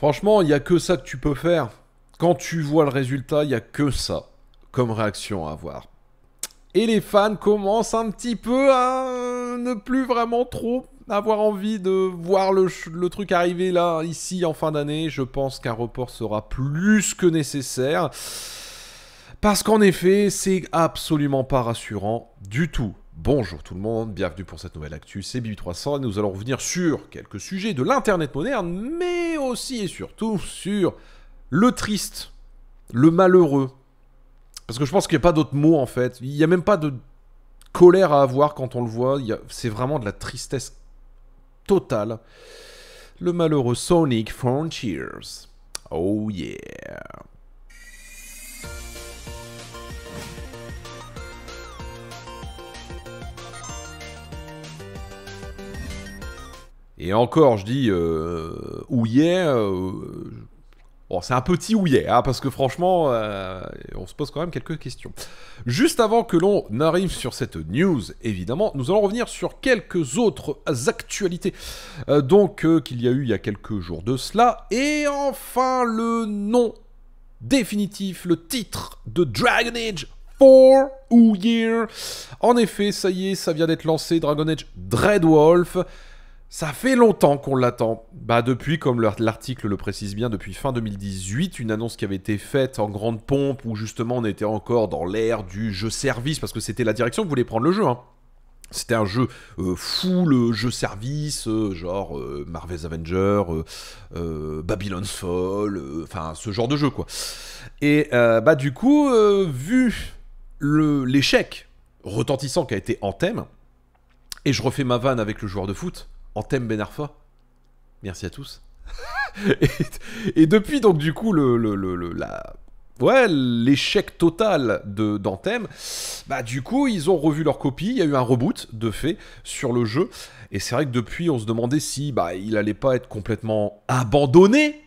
Franchement, il n'y a que ça que tu peux faire. Quand tu vois le résultat, il n'y a que ça comme réaction à avoir. Et les fans commencent un petit peu à ne plus vraiment trop avoir envie de voir le, le truc arriver là, ici, en fin d'année. Je pense qu'un report sera plus que nécessaire. Parce qu'en effet, c'est absolument pas rassurant du tout. Bonjour tout le monde, bienvenue pour cette nouvelle actu, c'est Bibi300 et nous allons revenir sur quelques sujets de l'Internet moderne, mais aussi et surtout sur le triste, le malheureux. Parce que je pense qu'il n'y a pas d'autre mot en fait, il n'y a même pas de colère à avoir quand on le voit, c'est vraiment de la tristesse totale. Le malheureux Sonic Frontiers. Oh yeah. Et encore, je dis euh, Ouillet. Euh, bon, c'est un petit Ouillet, hein, parce que franchement, euh, on se pose quand même quelques questions. Juste avant que l'on arrive sur cette news, évidemment, nous allons revenir sur quelques autres actualités. Euh, donc, qu'il y a eu il y a quelques jours de cela. Et enfin, le nom définitif, le titre de Dragon Age 4 ou En effet, ça y est, ça vient d'être lancé, Dragon Age Dreadwolf. Ça fait longtemps qu'on l'attend. Bah depuis, comme l'article le précise bien, depuis fin 2018, une annonce qui avait été faite en grande pompe où justement on était encore dans l'ère du jeu service parce que c'était la direction que voulait prendre le jeu. Hein. C'était un jeu euh, fou, le jeu service, euh, genre euh, Marvel's Avenger, Babylon's Fall, enfin ce genre de jeu quoi. Et bah du coup, vu l'échec retentissant qui a été en thème, et je refais ma vanne avec le joueur de foot, en thème Ben Merci à tous. et, depuis, donc, du coup, le, le, le la, ouais, l'échec total de d'Anthem, bah du coup ils ont revu leur copie, il y a eu un reboot de fait sur le jeu, et c'est vrai que depuis on se demandait si bah il allait pas être complètement abandonné.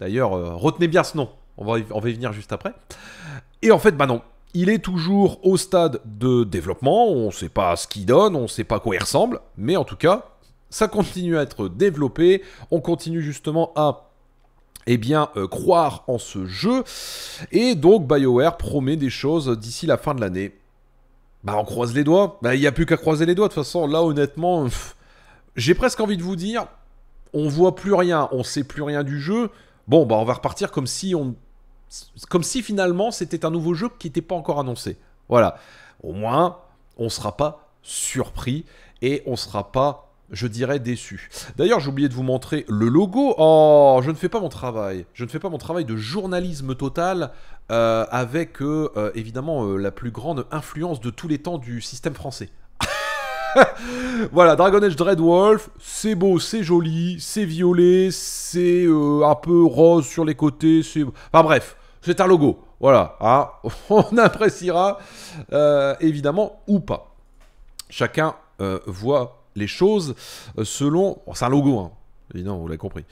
D'ailleurs, euh, retenez bien ce nom, on va, y, on va venir juste après. Et en fait, bah non. Il est toujours au stade de développement, on ne sait pas ce qu'il donne, on ne sait pas quoi il ressemble, mais en tout cas, ça continue à être développé, on continue justement à eh bien, euh, croire en ce jeu, et donc BioWare promet des choses d'ici la fin de l'année. Bah on croise les doigts, bah il n'y a plus qu'à croiser les doigts, de toute façon là honnêtement, j'ai presque envie de vous dire, on voit plus rien, on sait plus rien du jeu, bon bah on va repartir comme si on... Comme si finalement c'était un nouveau jeu qui n'était pas encore annoncé. Voilà. Au moins, on ne sera pas surpris et on ne sera pas je dirais déçu. D'ailleurs, j'ai oublié de vous montrer le logo. Oh, je ne fais pas mon travail. Je ne fais pas mon travail de journalisme total euh, avec, euh, euh, évidemment, la plus grande influence de tous les temps du système français. voilà, Dragon Age Dreadwolf, c'est beau, c'est joli, c'est violet, c'est un peu rose sur les côtés, c'est... Enfin bref, c'est un logo. Voilà, hein. on appréciera, évidemment, ou pas. Chacun voit les choses euh, selon... c'est un logo, hein. Évidemment, vous l'avez compris.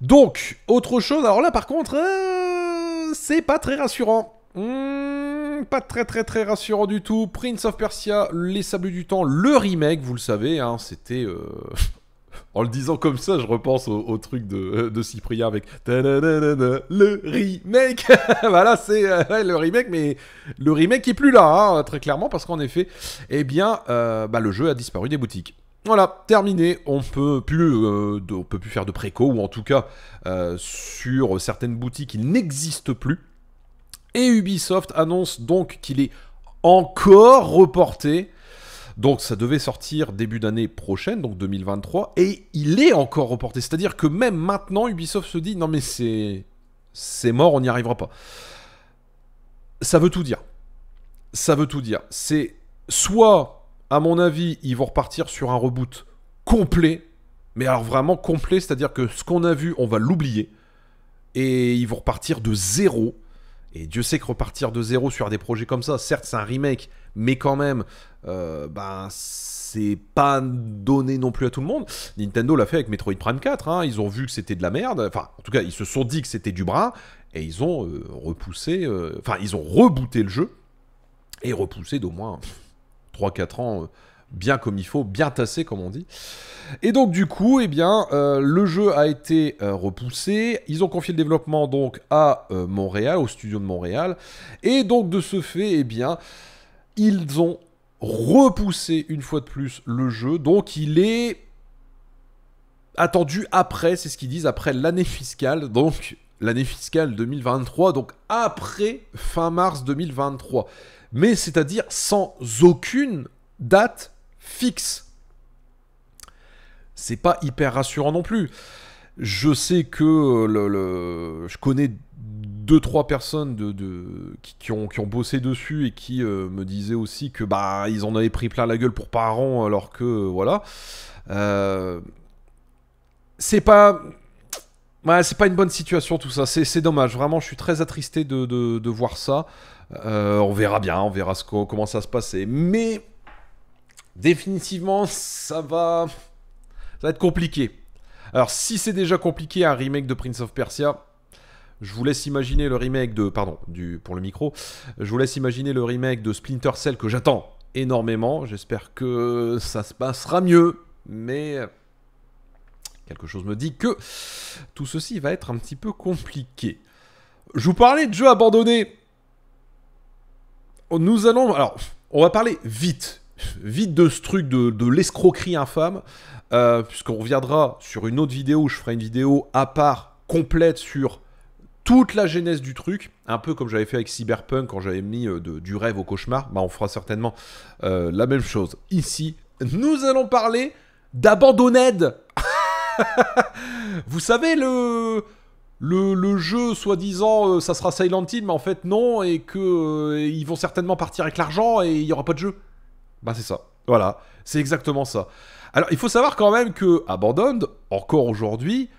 Donc, autre chose, alors là par contre, euh, c'est pas très rassurant. Hmm, pas très très très rassurant du tout. Prince of Persia, Les Sables du Temps, le remake, vous le savez, hein, c'était... Euh, en le disant comme ça, je repense au, truc de, Cyprien avec le remake. voilà, bah c'est euh, le remake, mais le remake est plus là, hein, très clairement, parce qu'en effet, eh bien, euh, bah, le jeu a disparu des boutiques. Voilà, terminé. On peut plus, euh, peut plus faire de préco ou en tout cas sur certaines boutiques, il n'existe plus. Et Ubisoft annonce donc qu'il est encore reporté donc ça devait sortir début d'année prochaine, donc 2023, et il est encore reporté. C'est-à-dire que même maintenant, Ubisoft se dit non mais c'est c'est mort, on n'y arrivera pas. Ça veut tout dire. Ça veut tout dire. C'est soit, à mon avis, ils vont repartir sur un reboot complet, mais alors vraiment complet, c'est-à-dire que ce qu'on a vu, on va l'oublier, et ils vont repartir de zéro et Dieu sait que repartir de zéro sur des projets comme ça, certes c'est un remake, mais quand même, euh, ben c'est pas donné non plus à tout le monde. Nintendo l'a fait avec Metroid Prime 4, hein. ils ont vu que c'était de la merde, enfin en tout cas ils se sont dit que c'était du bras, et ils ont euh, repoussé, euh, enfin ils ont rebooté le jeu, et repoussé d'au moins 3-4 ans bien comme il faut, bien tassé comme on dit. Et donc du coup, eh bien, euh, le jeu a été euh, repoussé. Ils ont confié le développement donc à euh, Montréal, au studio de Montréal. Et donc de ce fait, eh bien, ils ont repoussé une fois de plus le jeu. Donc il est attendu après, c'est ce qu'ils disent, après l'année fiscale. Donc l'année fiscale 2023, donc après fin mars 2023. Mais c'est-à-dire sans aucune date fixe. C'est pas hyper rassurant non plus. Je sais que le, je connais deux trois personnes de, Qui, ont, bossé dessus et qui euh, me disaient aussi que bah ils en avaient pris plein la gueule pour parents alors que voilà. Euh, c'est pas Ouais, c'est pas une bonne situation tout ça, c'est dommage. Vraiment, je suis très attristé de, de, voir ça. Euh, on verra bien, on verra ce, comment ça se passait. Mais définitivement, ça va... ça va être compliqué. Alors, si c'est déjà compliqué un remake de Prince of Persia, je vous laisse imaginer le remake de... Pardon, du, pour le micro. Je vous laisse imaginer le remake de Splinter Cell que j'attends énormément. J'espère que ça se passera mieux. Mais quelque chose me dit que tout ceci va être un petit peu compliqué. Je vous parlais de jeux abandonnés. Nous allons... Alors, on va parler vite vite de ce truc de, l'escroquerie infâme, euh, puisqu'on reviendra sur une autre vidéo où je ferai une vidéo à part complète sur toute la genèse du truc, un peu comme j'avais fait avec Cyberpunk quand j'avais mis euh, du rêve au cauchemar, bah on fera certainement euh, la même chose ici. Nous allons parler d'Abandonned Vous savez, le, le, jeu, soi-disant, ça sera Silent Hill, mais en fait non, et qu'ils ils vont certainement partir avec l'argent et il n'y aura pas de jeu. Bah c'est ça. Voilà, c'est exactement ça. Alors il faut savoir quand même que Abandoned, encore aujourd'hui,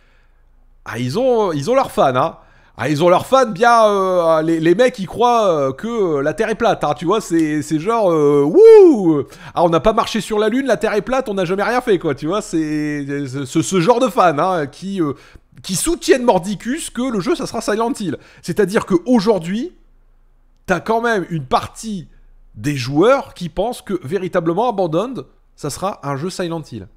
ah, ils, ont, ils ont leurs fans. Hein. Ah, ils ont leurs fans bien. Euh, ah, les, mecs, ils croient euh, que euh, la Terre est plate. Hein, tu vois, c'est, c'est genre. wouh on n'a pas marché sur la Lune, la Terre est plate, on n'a jamais rien fait, quoi. Tu vois, c'est, ce, genre de fans hein, qui, qui soutiennent Mordicus que le jeu, ça sera Silent Hill. C'est-à-dire qu'aujourd'hui, t'as quand même une partie des joueurs qui pensent que véritablement Abandoned, ça sera un jeu Silent Hill.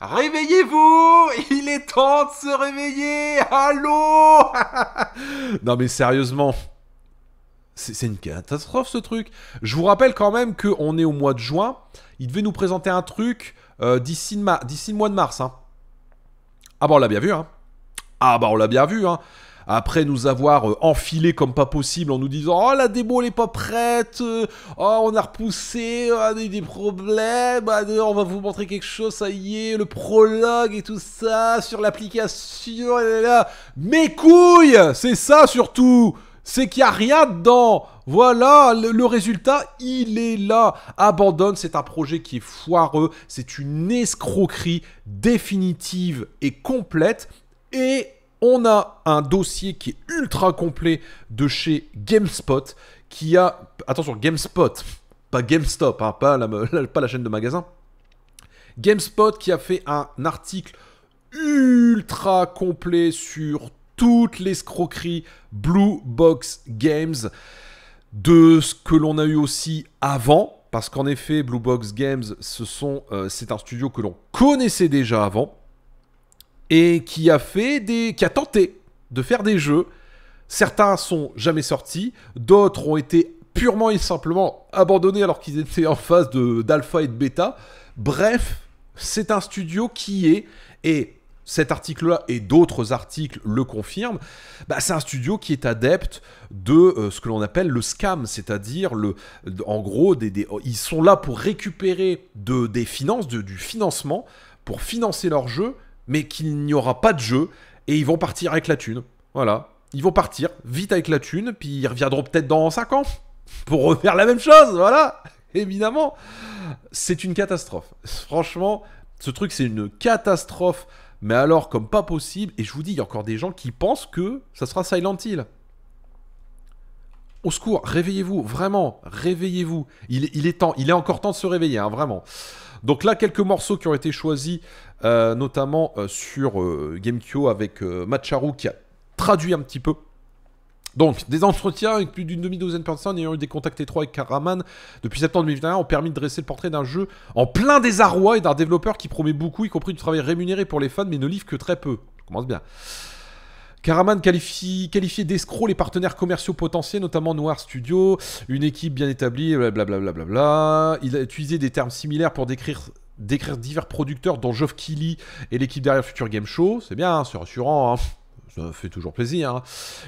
Réveillez-vous Il est temps de se réveiller Allô Non mais sérieusement, c'est une catastrophe ce truc. Je vous rappelle quand même qu'on est au mois de juin. Il devait nous présenter un truc euh, d'ici le, mois de mars. Hein. Ah bah on l'a bien vu. Hein. Ah bah on l'a bien vu. Hein après nous avoir euh, enfilé comme pas possible en nous disant Oh, la démo, elle est pas prête, euh, oh, on a repoussé, oh, on a eu des problèmes, on va vous montrer quelque chose, ça y est, le prologue et tout ça, sur l'application, là. Mes couilles C'est ça surtout c'est qu'il n'y a rien dedans. Voilà, le, le, résultat, il est là. Abandonne, c'est un projet qui est foireux, c'est une escroquerie définitive et complète. Et on a un dossier qui est ultra complet de chez GameSpot, qui a... Attention, GameSpot, pas GameStop, hein, pas, la, chaîne de magasin. GameSpot qui a fait un article ultra complet sur toutes les escroqueries Blue Box Games, de ce que l'on a eu aussi avant, parce qu'en effet, Blue Box Games, euh, c'est un studio que l'on connaissait déjà avant et qui a fait des, qui a tenté de faire des jeux. Certains sont jamais sortis, d'autres ont été purement et simplement abandonnés alors qu'ils étaient en phase d'alpha et de bêta. Bref, c'est un studio qui est, et cet article-là et d'autres articles le confirment, bah, c'est un studio qui est adepte de euh, ce que l'on appelle le scam, c'est-à-dire le, en gros, ils sont là pour récupérer de, des finances, du financement, pour financer leur jeu mais qu'il n'y aura pas de jeu, et ils vont partir avec la thune. Voilà. Ils vont partir vite avec la thune, puis ils reviendront peut-être dans 5 ans pour refaire la même chose, voilà Évidemment C'est une catastrophe. Franchement, ce truc, c'est une catastrophe, mais alors comme pas possible, et je vous dis, il y a encore des gens qui pensent que ça sera Silent Hill. Au secours, réveillez-vous, vraiment, réveillez-vous. Il, est temps, il est encore temps de se réveiller, hein, vraiment. Donc là, quelques morceaux qui ont été choisis, euh, notamment euh, sur euh, GameCube avec Macharu qui a traduit un petit peu. Donc, des entretiens avec plus d'une demi-douzaine de personnes ayant eu des contacts étroits avec Karaman depuis septembre 2021 ont permis de dresser le portrait d'un jeu en plein désarroi et d'un développeur qui promet beaucoup, y compris du travail rémunéré pour les fans, mais ne livre que très peu. Je commence bien. Karaman qualifie, qualifié d'escrocs les partenaires commerciaux potentiels, notamment Noir Studio, une équipe bien établie, blablabla. Il a utilisé des termes similaires pour décrire décrire divers producteurs dont Geoff Killy et l'équipe derrière Future Game Show. C'est bien, hein, c'est rassurant. Hein. Ça fait toujours plaisir. Hein.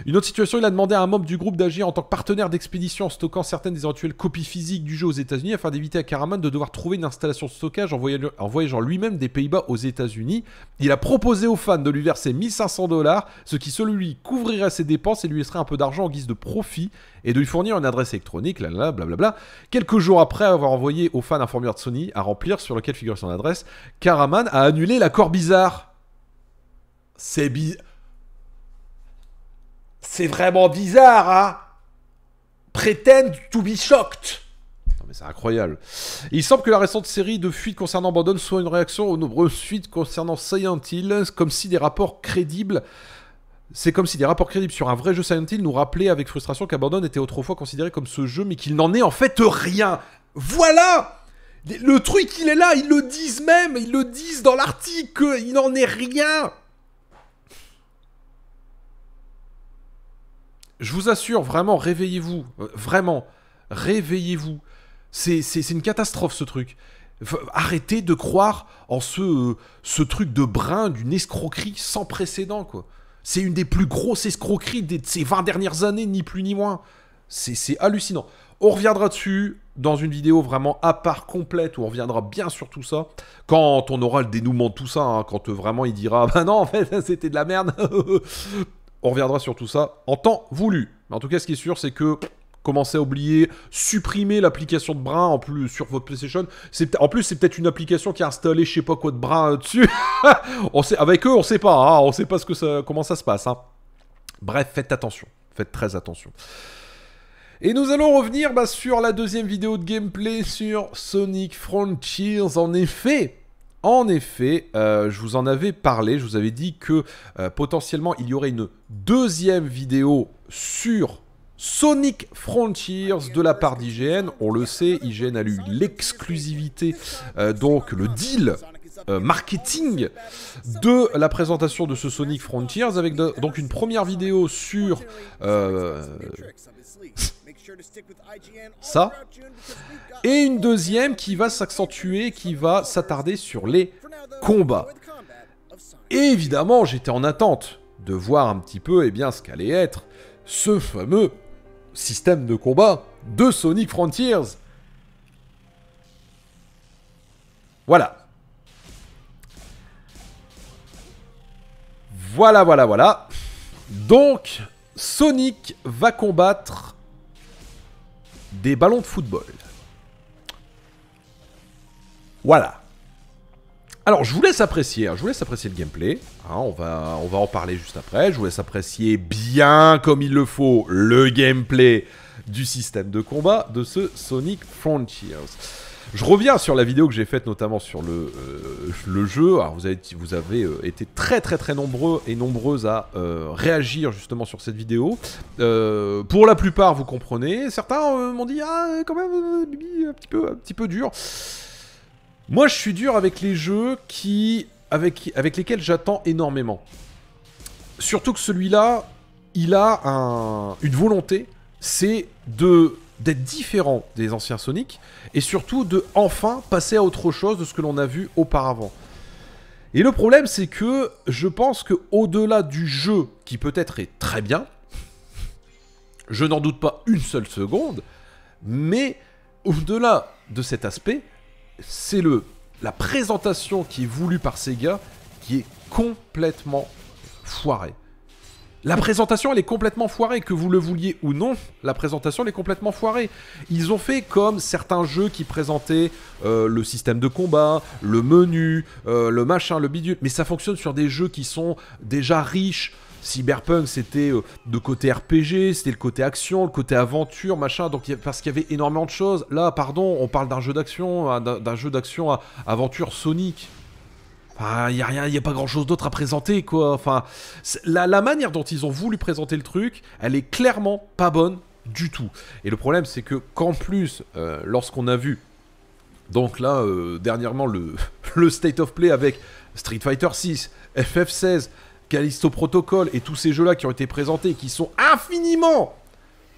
Une autre situation, il a demandé à un membre du groupe d'agir en tant que partenaire d'expédition en stockant certaines des éventuelles copies physiques du jeu aux États-Unis afin d'éviter à Karaman de devoir trouver une installation de stockage en voyageant lui-même des Pays-Bas aux États-Unis. Il a proposé aux fans de lui verser 1500 dollars, ce qui selon lui couvrirait ses dépenses et lui laisserait un peu d'argent en guise de profit et de lui fournir une adresse électronique, là, là bla bla. Quelques jours après avoir envoyé aux fans un formulaire de Sony à remplir sur lequel figure son adresse, Karaman a annulé l'accord bizarre. C'est bizarre. C'est vraiment bizarre, hein Pretend to be shocked mais c'est incroyable. Il semble que la récente série de fuites concernant Bandon soit une réaction aux nombreuses fuites concernant Silent Hill, comme si des rapports crédibles. C'est comme si des rapports crédibles sur un vrai jeu Silent Hill nous rappelaient avec frustration qu'Abandon était autrefois considéré comme ce jeu, mais qu'il n'en est en fait rien. Voilà Le truc, il est là, ils le disent même, ils le disent dans l'article, il n'en est rien je vous assure, vraiment, réveillez-vous. Euh, vraiment, réveillez-vous. C'est une catastrophe ce truc. Arrêtez de croire en ce, euh, ce truc de brin d'une escroquerie sans précédent, quoi. C'est une des plus grosses escroqueries de ces 20 dernières années, ni plus ni moins. C'est hallucinant. On reviendra dessus dans une vidéo vraiment à part complète où on reviendra bien sur tout ça. Quand on aura le dénouement de tout ça, hein, quand euh, vraiment il dira ah Bah non, en fait, c'était de la merde. On reviendra sur tout ça en temps voulu. en tout cas, ce qui est sûr, c'est que commencez à oublier, supprimer l'application de bras en plus sur votre PlayStation. C'est en plus c'est peut-être une application qui a installé je sais pas quoi de bras euh, dessus. on sait avec eux, on sait pas, On hein, on sait pas ce que ça, comment ça se passe. Hein. Bref, faites attention, faites très attention. Et nous allons revenir bah, sur la deuxième vidéo de gameplay sur Sonic Frontiers. En effet, en effet, euh, je vous en avais parlé, je vous avais dit que euh, potentiellement il y aurait une deuxième vidéo sur Sonic Frontiers de la part d'IGN. On le sait, IGN a eu l'exclusivité, euh, donc le deal marketing de la présentation de ce Sonic Frontiers avec donc une première vidéo sur ça. Et une deuxième qui va s'accentuer, qui va s'attarder sur les combats. évidemment, j'étais en attente de voir un petit peu et eh bien, ce qu'allait être ce fameux système de combat de Sonic Frontiers. Voilà. Voilà, voilà, voilà. Donc, Sonic va combattre des ballons de football. Voilà. Alors, je vous laisse apprécier, hein, je vous laisse apprécier le gameplay. Hein, on, va, on va en parler juste après. Je vous laisse apprécier bien comme il le faut le gameplay du système de combat de ce Sonic Frontiers. Je reviens sur la vidéo que j'ai faite notamment sur le, euh, le jeu. Alors vous avez, vous avez euh, été très très très nombreux et nombreuses à euh, réagir justement sur cette vidéo. pour la plupart, vous comprenez. Certains m'ont dit ah quand même Bibi un petit peu un petit peu dur. Moi, je suis dur avec les jeux qui avec, avec lesquels j'attends énormément. Surtout que celui-là, il a une volonté, c'est de d'être différent des anciens Sonic et surtout de enfin passer à autre chose de ce que l'on a vu auparavant. Et le problème, c'est que je pense que au-delà du jeu qui peut-être est très bien, je n'en doute pas une seule seconde, mais au-delà de cet aspect, c'est le la présentation qui est voulue par Sega qui est complètement foirée. La présentation, elle est complètement foirée, que vous le vouliez ou non, la présentation, elle est complètement foirée. Ils ont fait comme certains jeux qui présentaient euh, le système de combat, le menu, euh, le machin, le bidule, mais ça fonctionne sur des jeux qui sont déjà riches. Cyberpunk, c'était euh, de côté RPG, c'était le côté action, le côté aventure, machin, donc parce qu'il y avait énormément de choses. Là, pardon, on parle d'un jeu d'action, d'un jeu d'action aventure Sonic il n'y a il a pas grand chose d'autre à présenter, quoi. Enfin, la, manière dont ils ont voulu présenter le truc, elle est clairement pas bonne du tout. Et le problème, c'est que qu'en plus, euh, lorsqu'on a vu, donc là, euh, dernièrement, le, le State of Play avec Street Fighter 6, FF16, Callisto Protocol et tous ces jeux-là qui ont été présentés, qui sont infiniment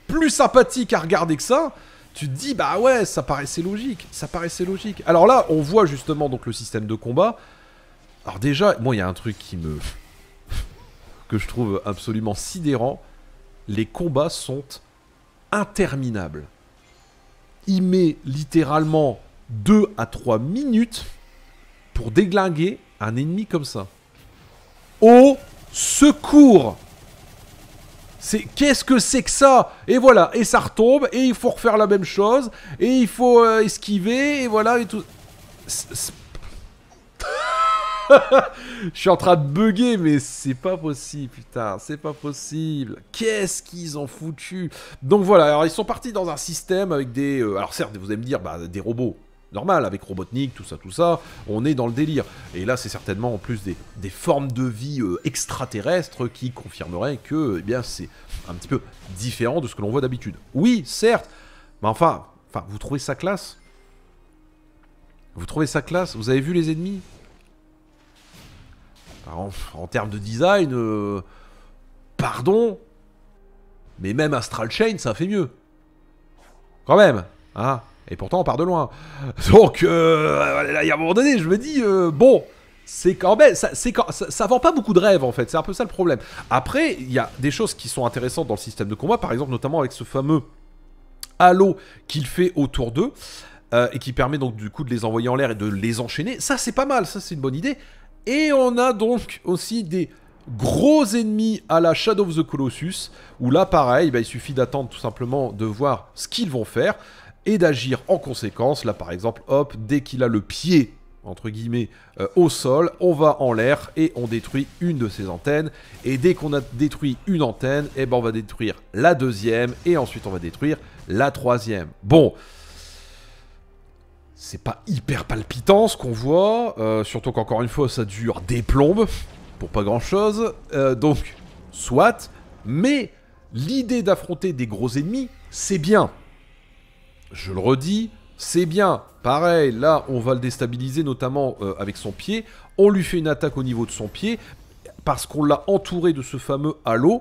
plus sympathiques à regarder que ça, tu te dis, bah ouais, ça paraissait logique, ça paraissait logique. Alors là, on voit justement donc le système de combat. Alors déjà, moi, il y a un truc qui me... que je trouve absolument sidérant. Les combats sont interminables. Il met littéralement 2 à 3 minutes pour déglinguer un ennemi comme ça. Au secours c'est qu'est-ce que c'est que ça Et voilà, et ça retombe, et il faut refaire la même chose, et il faut euh, esquiver, et voilà, et tout. Je suis en train de bugger, mais c'est pas possible, putain, c'est pas possible. Qu'est-ce qu'ils ont foutu Donc voilà, alors ils sont partis dans un système avec des... Euh, alors certes, vous allez me dire, bah, des robots, normal, avec Robotnik, tout ça, tout ça, on est dans le délire. Et là, c'est certainement en plus des, formes de vie euh, extraterrestres qui confirmeraient que eh bien, c'est un petit peu différent de ce que l'on voit d'habitude. Oui, certes, mais enfin, enfin, vous trouvez ça classe Vous trouvez ça classe Vous avez vu les ennemis en, termes de design, euh, pardon, mais même Astral Chain, ça fait mieux. Quand même, hein. Et pourtant, on part de loin. Donc, euh, il y a un moment donné, je me dis, euh, bon, c'est quand ça, quand, vend pas beaucoup de rêves en fait, c'est un peu ça le problème. Après, il y a des choses qui sont intéressantes dans le système de combat, par exemple, notamment avec ce fameux halo qu'il fait autour d'eux. et qui permet donc du coup de les envoyer en l'air et de les enchaîner, ça c'est pas mal, ça c'est une bonne idée. Et on a donc aussi des gros ennemis à la Shadow of the Colossus, où là pareil, bah, il suffit d'attendre tout simplement de voir ce qu'ils vont faire et d'agir en conséquence. Là par exemple, hop, dès qu'il a le pied entre guillemets, euh, au sol, on va en l'air et on détruit une de ses antennes. Et dès qu'on a détruit une antenne, eh ben on va détruire la deuxième et ensuite on va détruire la troisième. Bon, c'est pas hyper palpitant ce qu'on voit, euh, surtout qu'encore une fois ça dure des plombes, pour pas grand chose, euh, donc soit, mais l'idée d'affronter des gros ennemis, c'est bien. Je le redis, c'est bien. Pareil, là on va le déstabiliser notamment euh, avec son pied, on lui fait une attaque au niveau de son pied, parce qu'on l'a entouré de ce fameux halo,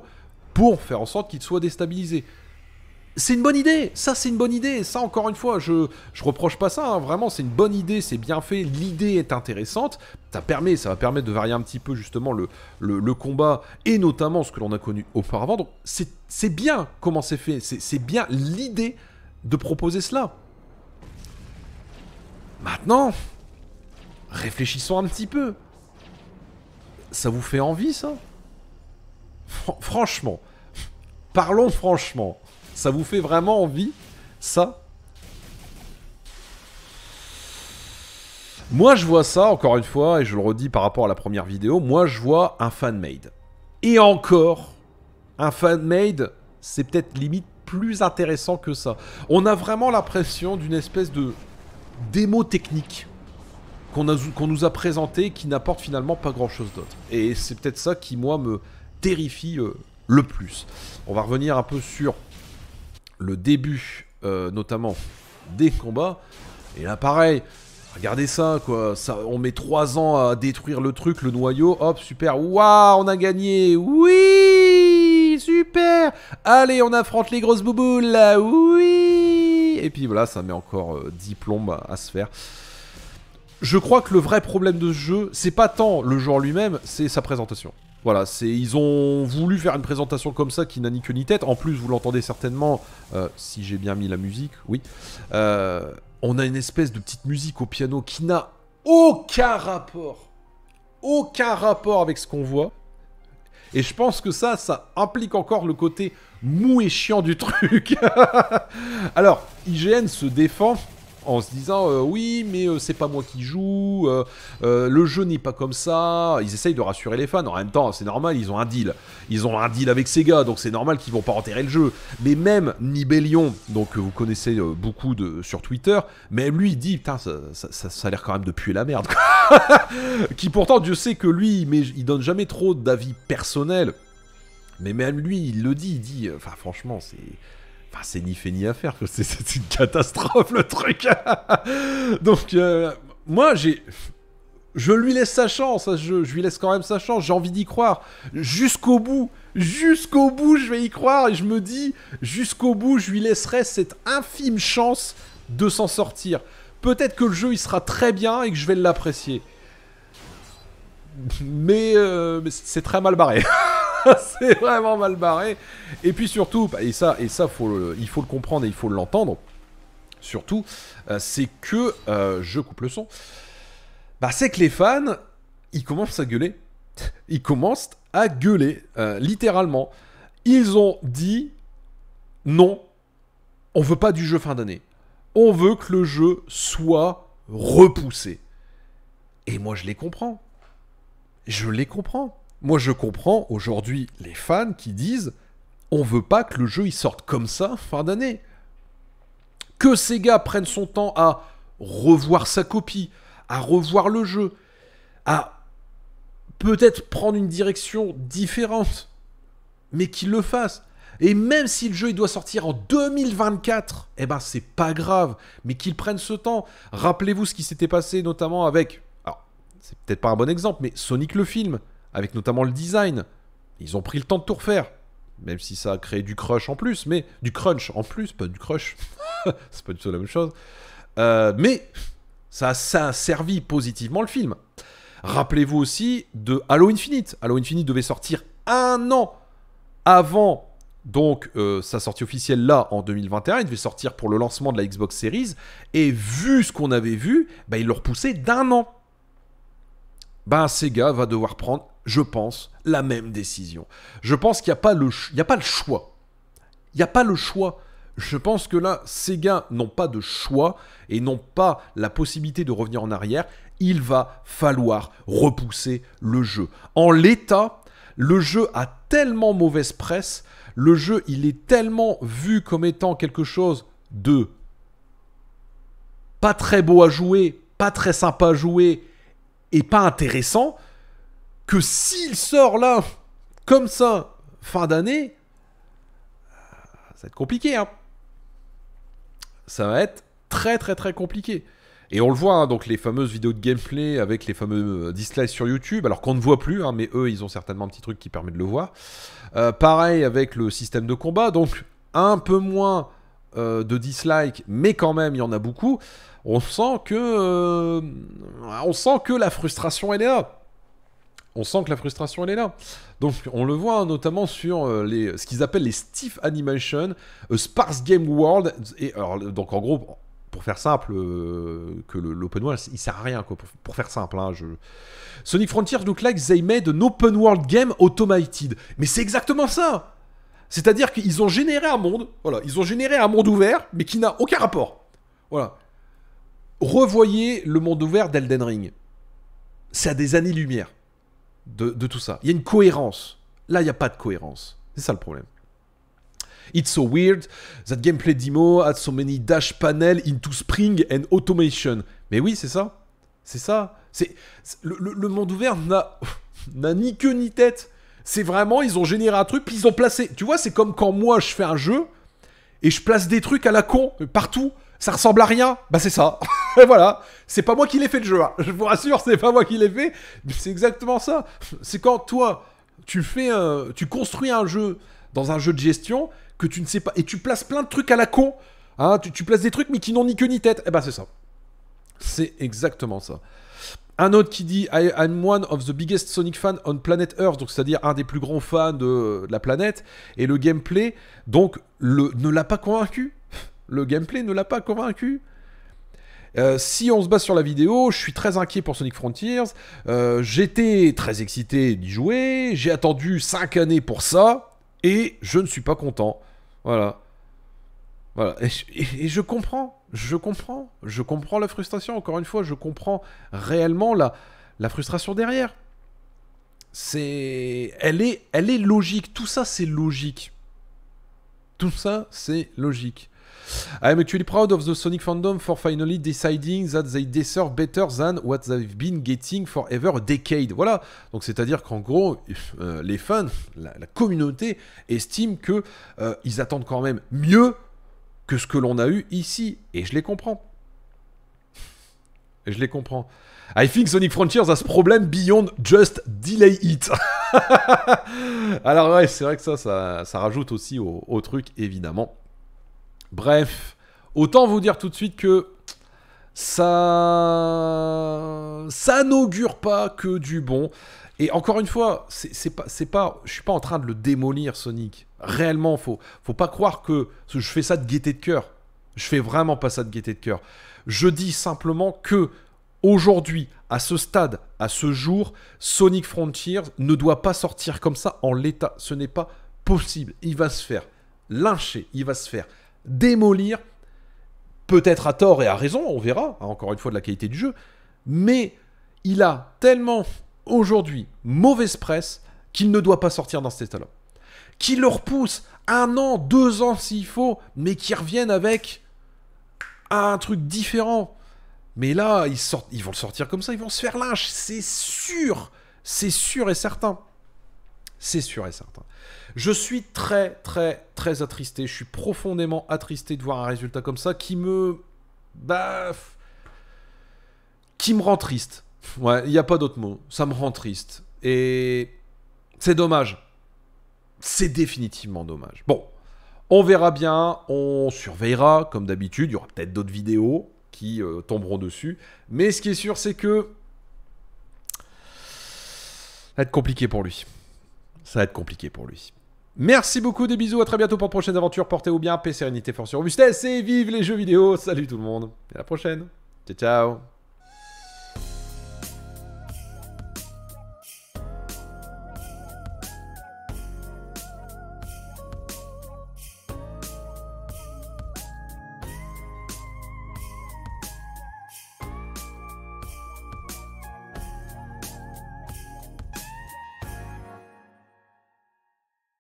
pour faire en sorte qu'il soit déstabilisé c'est une bonne idée. Ça, c'est une bonne idée. Ça, encore une fois, je je reproche pas ça. Hein. Vraiment, c'est une bonne idée. C'est bien fait. L'idée est intéressante. Ça permet, ça va permettre de varier un petit peu justement le le combat et notamment ce que l'on a connu auparavant. Donc, c'est bien comment c'est fait. C'est bien l'idée de proposer cela. Maintenant, réfléchissons un petit peu. Ça vous fait envie, ça Franchement, parlons franchement. Ça vous fait vraiment envie, ça Moi, je vois ça, encore une fois, et je le redis par rapport à la première vidéo, moi, je vois un fan-made. Et encore, un fan-made, c'est peut-être limite plus intéressant que ça. On a vraiment l'impression d'une espèce de démo technique qu'on nous a présenté qui n'apporte finalement pas grand-chose d'autre. Et c'est peut-être ça qui, moi, me terrifie euh, le plus. On va revenir un peu sur le début, euh, notamment des combats. Et là, pareil, regardez ça, quoi. on met 3 ans à détruire le truc, le noyau. Hop, super. Waouh, on a gagné. Oui, super. Allez, on affronte les grosses bouboules. Oui. Et puis voilà, ça met encore 10 euh, plombes à, se faire. Je crois que le vrai problème de ce jeu, c'est pas tant le genre lui-même, c'est sa présentation. Voilà, c'est ils ont voulu faire une présentation comme ça qui n'a ni queue ni tête. En plus, vous l'entendez certainement, euh, si j'ai bien mis la musique, oui. Euh, on a une espèce de petite musique au piano qui n'a aucun rapport, aucun rapport avec ce qu'on voit. Et je pense que ça, ça implique encore le côté mou et chiant du truc. Alors, IGN se défend en se disant euh, oui mais euh, c'est pas moi qui joue, euh, le jeu n'est pas comme ça. Ils essayent de rassurer les fans. En même temps, c'est normal, ils ont un deal. Ils ont un deal avec gars donc c'est normal qu'ils vont pas enterrer le jeu. Mais même Nibelion, donc vous connaissez beaucoup de, sur Twitter, même lui il dit putain ça, ça, a l'air quand même de puer la merde. qui pourtant Dieu sait que lui mais il donne jamais trop d'avis personnel Mais même lui, il le dit, il dit, enfin franchement, c'est Enfin, c'est ni fait ni à faire. C'est une catastrophe le truc. Donc, euh, moi, j'ai. Je lui laisse sa chance. Hein, je, lui laisse quand même sa chance. J'ai envie d'y croire. Jusqu'au bout. Jusqu'au bout, je vais y croire. Et je me dis, jusqu'au bout, je lui laisserai cette infime chance de s'en sortir. Peut-être que le jeu, il sera très bien et que je vais l'apprécier. Mais, euh, mais c'est très mal barré. c'est vraiment mal barré. Et puis surtout, bah, et ça, et ça il faut le comprendre et il faut l'entendre, surtout, euh, c'est que, euh, je coupe le son, bah, c'est que les fans, ils commencent à gueuler. Ils commencent à gueuler, euh, littéralement. Ils ont dit non, on veut pas du jeu fin d'année. On veut que le jeu soit repoussé. Et moi, je les comprends. Je les comprends moi je comprends aujourd'hui les fans qui disent on veut pas que le jeu il sorte comme ça fin d'année. Que Sega prenne son temps à revoir sa copie, à revoir le jeu, à peut-être prendre une direction différente, mais qu'il le fasse. Et même si le jeu il doit sortir en 2024, eh ben c'est pas grave, mais qu'il prenne ce temps. Rappelez-vous ce qui s'était passé notamment avec, alors c'est peut-être pas un bon exemple, mais Sonic le film avec notamment le design. Ils ont pris le temps de tout refaire, même si ça a créé du crush en plus, mais du crunch en plus, pas du crush, c'est pas du tout la même chose. Euh, mais ça, a servi positivement le film. Rappelez-vous aussi de Halo Infinite. Halo Infinite devait sortir un an avant donc euh, sa sortie officielle là en 2021, il devait sortir pour le lancement de la Xbox Series, et vu ce qu'on avait vu, bah, il le repoussait d'un an. Ben Sega va devoir prendre je pense, la même décision. Je pense qu'il n'y a, pas le choix. Il n'y a pas le choix. Je pense que là, ces gars n'ont pas de choix et n'ont pas la possibilité de revenir en arrière. Il va falloir repousser le jeu. En l'état, le jeu a tellement mauvaise presse, le jeu, il est tellement vu comme étant quelque chose de pas très beau à jouer, pas très sympa à jouer et pas intéressant que s'il sort là, comme ça, fin d'année, ça va être compliqué. Hein. Ça va être très très très compliqué. Et on le voit, hein, donc les fameuses vidéos de gameplay avec les fameux euh, dislikes sur YouTube, alors qu'on ne voit plus, hein, mais eux, ils ont certainement un petit truc qui permet de le voir. Euh, pareil avec le système de combat, donc un peu moins euh, de dislikes, mais quand même, il y en a beaucoup. On sent que, on sent que la frustration, elle est là on sent que la frustration elle est là. Donc on le voit hein, notamment sur euh, les, ce qu'ils appellent les stiff animation, sparse game world. Et donc en gros, pour faire simple, euh, que l'open world, il sert à rien, pour, faire simple. Hein, je... Sonic Frontiers look like they made an open world game automated. Mais c'est exactement ça C'est-à-dire qu'ils ont généré un monde, voilà, ils ont généré un monde ouvert, mais qui n'a aucun rapport. Voilà. Revoyez le monde ouvert d'Elden Ring. C'est à des années-lumière de, tout ça. Il y a une cohérence. Là, il n'y a pas de cohérence. C'est ça le problème. It's so weird that gameplay demo had so many dash panels into spring and automation. Mais oui, c'est ça. C'est ça. C'est le, monde ouvert n'a ni queue ni tête. C'est vraiment ils ont généré un truc puis ils ont placé. Tu vois, c'est comme quand moi je fais un jeu et je place des trucs à la con euh, partout. Ça ressemble à rien. Bah c'est ça. voilà, c'est pas moi qui l'ai fait le jeu. Hein. Je vous rassure, c'est pas moi qui l'ai fait. C'est exactement ça. C'est quand toi, tu fais, tu construis un jeu dans un jeu de gestion que tu ne sais pas et tu places plein de trucs à la con. Hein. tu, places des trucs mais qui n'ont ni queue ni tête. et eh ben c'est ça. C'est exactement ça. Un autre qui dit I, I'm one of the biggest Sonic fan on planet Earth, donc c'est-à-dire un des plus grands fans de, de, la planète. Et le gameplay, donc, le, ne l'a pas convaincu. Le gameplay ne l'a pas convaincu. Euh, si on se base sur la vidéo, je suis très inquiet pour Sonic Frontiers. Euh, j'étais très excité d'y jouer. J'ai attendu 5 années pour ça. Et je ne suis pas content. Voilà. Voilà. Et je, comprends. Je comprends. Je comprends la frustration. Encore une fois, je comprends réellement la, la frustration derrière. C'est. Elle est, elle est logique. Tout ça, c'est logique. Tout ça, c'est logique. I am actually proud of the Sonic fandom for finally deciding that they deserve better than what they've been getting forever a decade. Voilà. Donc c'est-à-dire qu'en gros, euh, les fans, la, communauté estime que euh, ils attendent quand même mieux que ce que l'on a eu ici. Et je les comprends. Et je les comprends. I think Sonic Frontiers a ce problème beyond just delay it. Alors ouais, c'est vrai que ça, ça, ça rajoute aussi au truc, évidemment. Bref, autant vous dire tout de suite que ça, ça n'augure pas que du bon. Et encore une fois, c'est pas, je suis pas en train de le démolir, Sonic. Réellement, faut, faut pas croire que je fais ça de gaieté de cœur. Je fais vraiment pas ça de gaieté de cœur. Je dis simplement que aujourd'hui, à ce stade, à ce jour, Sonic Frontiers ne doit pas sortir comme ça en l'état. Ce n'est pas possible. Il va se faire lyncher, il va se faire démolir, peut-être à tort et à raison, on verra, encore une fois, de la qualité du jeu, mais il a tellement aujourd'hui mauvaise presse qu'il ne doit pas sortir dans cet état-là. Qu'il le repousse un an, deux ans s'il faut, mais qui reviennent avec un truc différent. Mais là, ils, sortent, ils vont le sortir comme ça, ils vont se faire lâche, c'est sûr, c'est sûr et certain c'est sûr et certain. Je suis très, très, très attristé. Je suis profondément attristé de voir un résultat comme ça qui me. Bah. qui me rend triste. Ouais, il n'y a pas d'autre mot. Ça me rend triste. Et. c'est dommage. C'est définitivement dommage. Bon. On verra bien, on surveillera comme d'habitude, il y aura peut-être d'autres vidéos qui euh, tomberont dessus, mais ce qui est sûr c'est que ça va être compliqué pour lui ça va être compliqué pour lui. Merci beaucoup, des bisous, à très bientôt pour de prochaines aventures. Portez-vous bien, paix, sérénité, force et robustesse et vive les jeux vidéo. Salut tout le monde, et à la prochaine. Ciao, ciao.